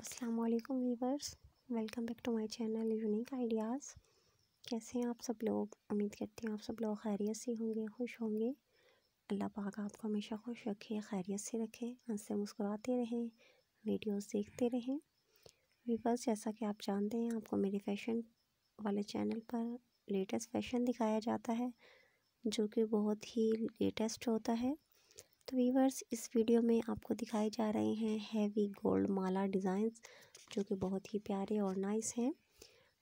असलकम viewers welcome back to my channel unique ideas कैसे हैं आप सब लोग उम्मीद करती हूँ आप सब लोग खैरियत से होंगे खुश होंगे अल्लाह पाक आपको हमेशा खुश रखे खैरियत से रखे हंसते मुस्कुराते रहें वीडियोस देखते रहें वीवर्स जैसा कि आप जानते हैं आपको मेरे फैशन वाले चैनल पर लेटेस्ट फैशन दिखाया जाता है जो कि बहुत ही लेटेस्ट होता है तो वीवर्स इस वीडियो में आपको दिखाए जा रहे हैं हैवी गोल्ड माला डिज़ाइंस जो कि बहुत ही प्यारे और नाइस हैं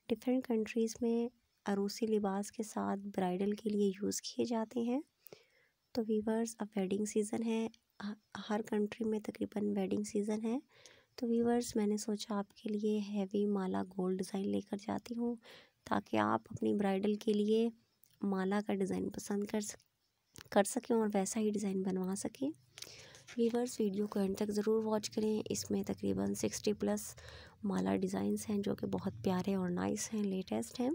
डिफरेंट कंट्रीज़ में अरूसी लिबास के साथ ब्राइडल के लिए यूज़ किए जाते हैं तो वीवर्स अब वेडिंग सीज़न है हर कंट्री में तकरीबन वेडिंग सीज़न है तो वीवर्स मैंने सोचा आपके लिए हैवी माला गोल्ड डिज़ाइन लेकर जाती हूँ ताकि आप अपनी ब्राइडल के लिए माला का डिज़ाइन पसंद कर सकें कर सकें और वैसा ही डिज़ाइन बनवा सकें वीवर्स वीडियो को एंड तक ज़रूर वॉच करें इसमें तकरीबन सिक्सटी प्लस माला डिज़ाइंस हैं जो कि बहुत प्यारे और नाइस हैं लेटेस्ट हैं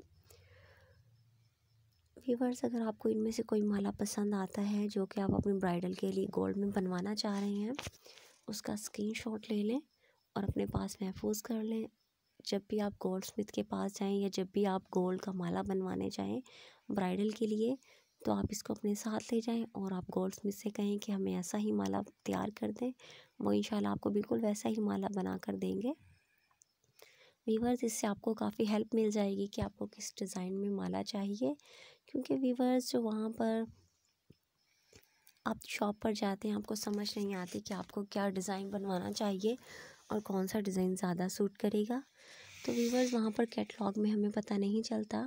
वीवर्स अगर आपको इनमें से कोई माला पसंद आता है जो कि आप अपनी ब्राइडल के लिए गोल्ड में बनवाना चाह रहे हैं उसका शॉट ले लें और अपने पास महफूज कर लें जब भी आप गोल्ड स्मिथ के पास जाएँ या जब भी आप गोल्ड का माला बनवाने जाएँ ब्राइडल के लिए तो आप इसको अपने साथ ले जाएं और आप गोल्ड स्मिथ से कहें कि हमें ऐसा ही माला तैयार कर दें वो इन आपको बिल्कुल वैसा ही माला बना कर देंगे वीवर्स इससे आपको काफ़ी हेल्प मिल जाएगी कि आपको किस डिज़ाइन में माला चाहिए क्योंकि वीवर्स जो वहाँ पर आप शॉप पर जाते हैं आपको समझ नहीं आती कि आपको क्या डिज़ाइन बनवाना चाहिए और कौन सा डिज़ाइन ज़्यादा सूट करेगा तो वीवर्स वहाँ पर कैटलॉग में हमें पता नहीं चलता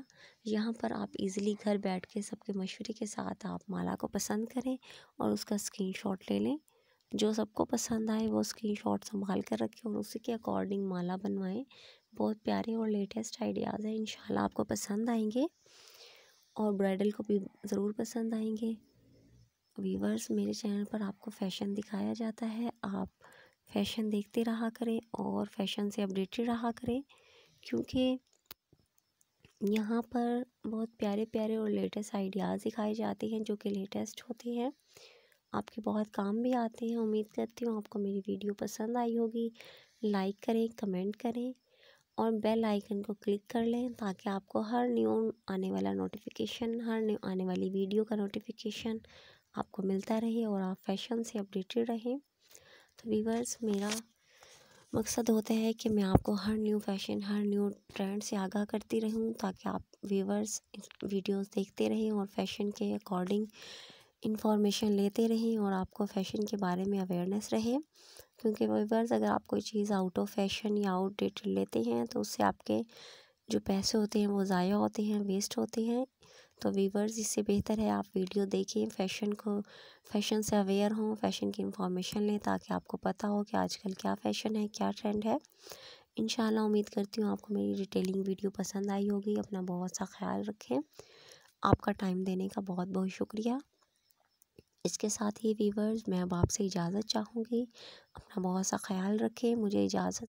यहाँ पर आप इजीली घर बैठ के सबके मशवरे के साथ आप माला को पसंद करें और उसका स्क्रीनशॉट ले लें जो सबको पसंद आए वो स्क्रीनशॉट संभाल कर रखें और उसी के अकॉर्डिंग माला बनवाएं बहुत प्यारे और लेटेस्ट आइडियाज़ हैं इन आपको पसंद आएंगे और ब्राइडल को भी ज़रूर पसंद आएंगे वीवर्स मेरे चैनल पर आपको फ़ैशन दिखाया जाता है आप फैशन देखते रहा करें और फैशन से अपडेटेड रहा करें क्योंकि यहाँ पर बहुत प्यारे प्यारे और लेटेस्ट आइडियाज़ दिखाए जाते हैं जो कि लेटेस्ट होते हैं आपके बहुत काम भी आते हैं उम्मीद करती हूँ आपको मेरी वीडियो पसंद आई होगी लाइक करें कमेंट करें और बेल आइकन को क्लिक कर लें ताकि आपको हर न्यू आने वाला नोटिफिकेशन हर न्यू आने वाली वीडियो का नोटिफिकेशन आपको मिलता रहे और आप फैशन से अपडेटेड रहें तो वीवर्स मेरा मकसद होता है कि मैं आपको हर न्यू फैशन हर न्यू ट्रेंड से आगाह करती रहूं ताकि आप व्यूवर्स वीडियोस देखते रहें और फैशन के अकॉर्डिंग इंफॉर्मेशन लेते रहें और आपको फ़ैशन के बारे में अवेयरनेस रहे क्योंकि व्यूवर्स अगर आप कोई चीज़ आउट ऑफ फैशन या आउटडेटेड लेते हैं तो उससे आपके जो पैसे होते हैं वो ज़ाया होते हैं वेस्ट होते हैं तो वीवर्स इससे बेहतर है आप वीडियो देखें फैशन को फैशन से अवेयर हों फैशन की इंफॉर्मेशन लें ताकि आपको पता हो कि आजकल क्या फ़ैशन है क्या ट्रेंड है इन उम्मीद करती हूँ आपको मेरी डिटेलिंग वीडियो पसंद आई होगी अपना बहुत सा ख्याल रखें आपका टाइम देने का बहुत बहुत शुक्रिया इसके साथ ही वीवर्स मैं अब आपसे इजाज़त चाहूँगी अपना बहुत सा ख्याल रखें मुझे इजाज़त